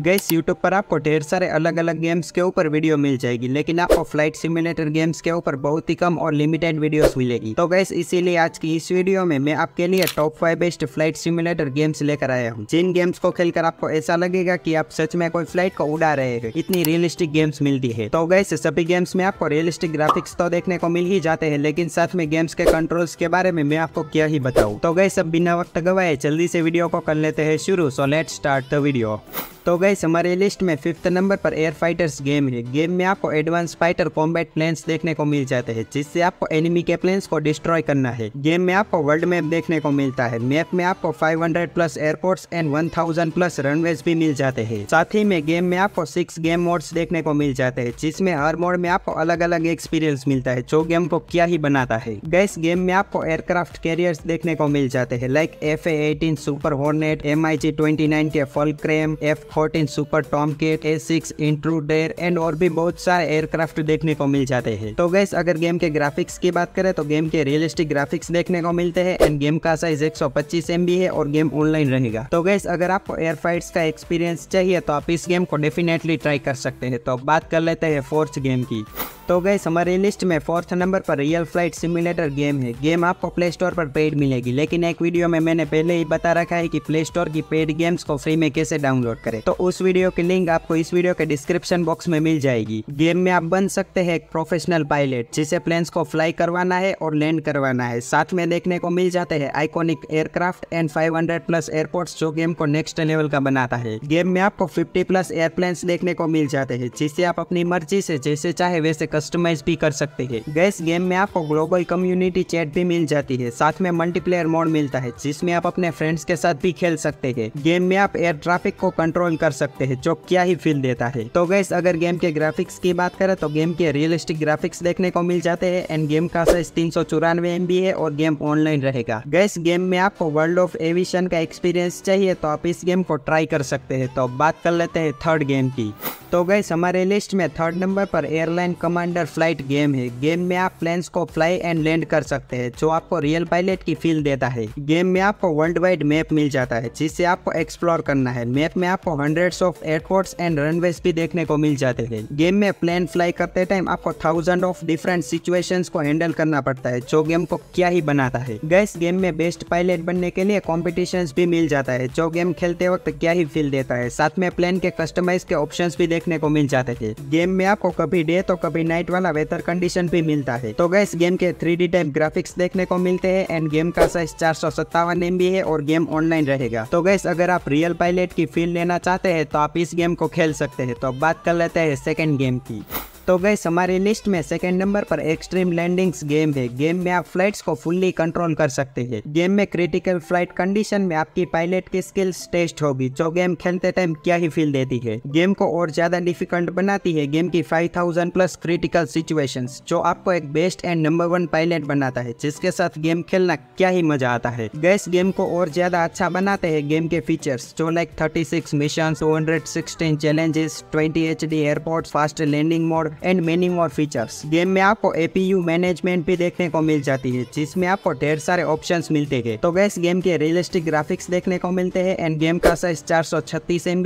gas YouTube पर आपको ढेर सारे अलग अलग गेम्स के ऊपर वीडियो मिल जाएगी लेकिन आपको फ्लाइट सिमुलेटर गेम्स के ऊपर बहुत ही कम और लिमिटेड वीडियोस मिलेगी तो गैस इसीलिए आज की इस वीडियो में मैं आपके लिए top five best flight simulator games लेकर आया हूँ जिन गेम्स को खेलकर आपको ऐसा लगेगा की आप सच में कोई फ्लाइट को उड़ा रहे हैं इतनी रियलिस्टिक गेम्स मिलती है तो गैस सभी गेम्स में आपको रियलिस्टिक ग्राफिक्स तो देखने को मिल ही जाते हैं लेकिन साथ में गेम्स के कंट्रोल्स के बारे में मैं आपको क्या ही बताऊँ तो गैस अब बिना वक्त गवाए जल्दी से वीडियो को कर लेते हैं शुरू so let start the video तो गई हमारी लिस्ट में फिफ्थ नंबर पर एयर फाइटर्स गेम है गेम में आपको एडवांस फाइटर कॉम्बैट प्लेन्स देखने को मिल जाते हैं जिससे आपको एनिमी के प्लेन्स को डिस्ट्रॉय करना है गेम में आपको वर्ल्ड मैप देखने को मिलता है मैप में आपको 500 plus airports and 1000 plus runways भी मिल जाते हैं साथ ही में गेम में आपको सिक्स गेम मोड्स देखने को मिल जाते हैं जिसमे हर मोड में आपको अलग अलग एक्सपीरियंस मिलता है जो गेम को क्या ही बनाता है गैस गेम में आपको एयरक्राफ्ट कैरियर देखने को मिल जाते हैं like F eighteen super hornet M I G twenty nine के fulcrum F fourteen super tomcat A six intruder and और भी बहुत सारे एयरक्राफ्ट देखने को मिल जाते हैं तो गैस अगर गेम के ग्राफिक्स की बात करें तो गेम के रियलिस्टिक ग्राफिक्स देखने को मिलते हैं एंड गेम का साइज एक सौ पच्चीस है और गेम ऑनलाइन रहेगा तो गैस अगर आपको एयर फाइट्स का एक्सपीरियंस चाहिए तो आप इस गेम को डेफिनेटली ट्राई कर सकते हैं तो बात कर लेते हैं फोर्थ गेम की तो गए हमारी लिस्ट में फोर्थ नंबर पर रियल फ्लाइट सिमुलेटर गेम है गेम आपको प्ले स्टोर पर पेड मिलेगी लेकिन एक वीडियो में मैंने पहले ही बता रखा है कि प्ले स्टोर की पेड गेम्स को फ्री में कैसे डाउनलोड करें तो उस वीडियो की लिंक आपको इस वीडियो के डिस्क्रिप्शन बॉक्स में मिल जाएगी गेम में आप बन सकते हैं एक प्रोफेशनल पायलट जिसे प्लेन्स को फ्लाई करवाना है और लैंड करवाना है साथ में देखने को मिल जाते हैं iconic aircraft and five plus airports जो गेम को नेक्स्ट लेवल का बनाता है गेम में आपको फिफ्टी प्लस एयरप्लेन्स देखने को मिल जाते हैं जिसे आप अपनी मर्जी से जैसे चाहे वैसे कस्टमाइज भी कर सकते हैं गैस गेम में आपको ग्लोबल कम्युनिटी चैट भी मिल जाती है साथ में मल्टीप्लेयर मोड मिलता है जिसमें आप अपने फ्रेंड्स के साथ भी खेल सकते हैं गेम में आप एयर ट्रैफिक को कंट्रोल कर सकते हैं जो क्या ही फील देता है तो गैस अगर गेम के ग्राफिक्स की बात करें तो गेम के रियलिस्टिक ग्राफिक्स देखने को मिल जाते हैं एंड गेम का साइज तीन सौ है और गेम ऑनलाइन रहेगा गैस गेम में आपको वर्ल्ड ऑफ एविशन का एक्सपीरियंस चाहिए तो आप इस गेम को ट्राई कर सकते हैं तो बात कर लेते हैं थर्ड गेम की तो गई हमारे लिस्ट में थर्ड नंबर पर एयरलाइन कमांडर फ्लाइट गेम है गेम में आप प्लेन्स को फ्लाई एंड लैंड कर सकते हैं जो आपको रियल पायलट की फील देता है गेम में आपको वर्ल्ड वाइड मैप मिल जाता है जिसे आपको एक्सप्लोर करना है मैप में आपको hundreds of airports and runways भी देखने को मिल जाते हैं गेम में प्लेन फ्लाई करते टाइम आपको थाउजेंड ऑफ डिफरेंट सिचुएशन को हैंडल करना पड़ता है जो गेम को क्या ही बनाता है गैस गेम में बेस्ट पायलट बनने के लिए कॉम्पिटिशन भी मिल जाता है जो गेम खेलते वक्त क्या ही फील देता है साथ में प्लेन के कस्टमाइज के ऑप्शन भी देखने को मिल जाते थे गेम में आपको कभी डे तो कभी नाइट वाला वेदर कंडीशन भी मिलता है तो गैस गेम के थ्री डी टाइप ग्राफिक्स देखने को मिलते हैं एंड गेम का साइज चार सौ सत्तावन एम बी है और गेम ऑनलाइन रहेगा तो गैस अगर आप रियल पायलट की फील लेना चाहते हैं तो आप इस गेम को खेल सकते हैं तो अब बात कर लेते हैं सेकेंड गेम की तो गैस हमारी लिस्ट में सेकेंड नंबर पर एक्सट्रीम लैंडिंग्स गेम है गेम में आप फ्लाइट्स को फुल्ली कंट्रोल कर सकते हैं गेम में क्रिटिकल फ्लाइट कंडीशन में आपकी पायलट की स्किल्स टेस्ट होगी जो गेम खेलते टाइम क्या ही फील देती है गेम को और ज्यादा डिफिकल्ट बनाती है गेम की 5000 प्लस क्रिटिकल सिचुएशन जो आपको एक best and number one pilot बनाता है जिसके साथ गेम खेलना क्या ही मजा आता है गैस गेम को और ज्यादा अच्छा बनाते हैं गेम के फीचर्स जो like thirty six mission sixteen challenges twenty H D airport fast landing mode code and meaning और फीचर्स गेम में आपको एपीयू मैनेजमेंट भी देखने को मिल जाती है जिसमें आपको ढेर सारे ऑप्शन मिलते हैं तो गैस गेम के रियलिस्टिक ग्राफिक्स देखने को मिलते हैं एंड गेम का साइज चार सौ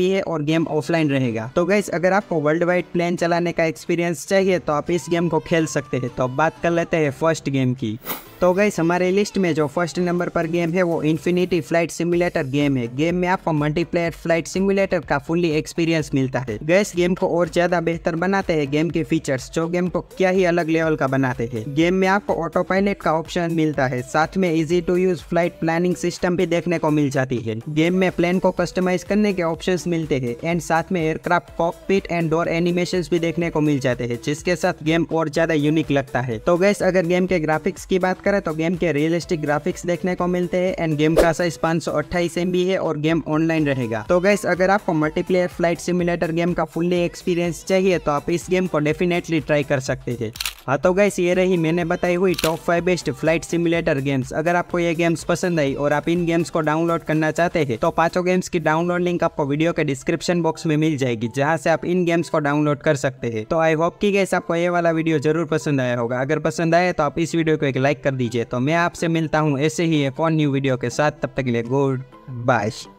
है और गेम ऑफलाइन रहेगा तो गैस अगर आपको वर्ल्ड वाइड प्लान चलाने का एक्सपीरियंस चाहिए तो आप इस गेम को खेल सकते हैं तो अब बात कर लेते हैं फर्स्ट गेम की तो गई हमारे लिस्ट में जो फर्स्ट नंबर पर गेम है वो इन्फिनिटी फ्लाइट सिमुलेटर गेम है गेम में आपको मल्टीप्लेयर फ्लाइट सिमुलेटर का फुल्ली एक्सपीरियंस मिलता है गैस गेम को और ज्यादा बेहतर बनाते हैं गेम के फीचर्स जो गेम को क्या ही अलग लेवल का बनाते हैं गेम में आपको ऑटो पायलट का ऑप्शन मिलता है साथ में easy to use flight planning system भी देखने को मिल जाती है गेम में प्लेन को कस्टमाइज करने के ऑप्शन मिलते हैं एंड साथ में aircraft cockpit and door animation भी देखने को मिल जाते हैं जिसके साथ गेम और ज्यादा यूनिक लगता है तो गैस अगर गेम के ग्राफिक्स की बात करें तो गेम के रियलिस्टिक ग्राफिक्स देखने को मिलते हैं एंड गेम का साइज पांच सौ है और गेम ऑनलाइन रहेगा तो गैस अगर आपको मल्टीप्लेयर फ्लाइट सिमुलेटर गेम का फुल्ली एक्सपीरियंस चाहिए तो आप इस गेम को डेफिनेटली ट्राई कर सकते थे हाँ तो गैस ये रही मैंने बताई हुई top five best flight simulator games अगर आपको ये गेम्स पसंद आई और आप इन गेम्स को डाउनलोड करना चाहते हैं तो पांचों गेम्स की डाउनलोड लिंक आपको वीडियो के डिस्क्रिप्शन बॉक्स में मिल जाएगी जहाँ से आप इन गेम्स को डाउनलोड कर सकते हैं तो आई होप की गैस आपको ये वाला वीडियो जरूर पसंद आया होगा अगर पसंद आए तो आप इस वीडियो को एक लाइक कर दीजिए तो मैं आपसे मिलता हूँ ऐसे ही एक और न्यू वीडियो के साथ तब तक के लिए गुड बाय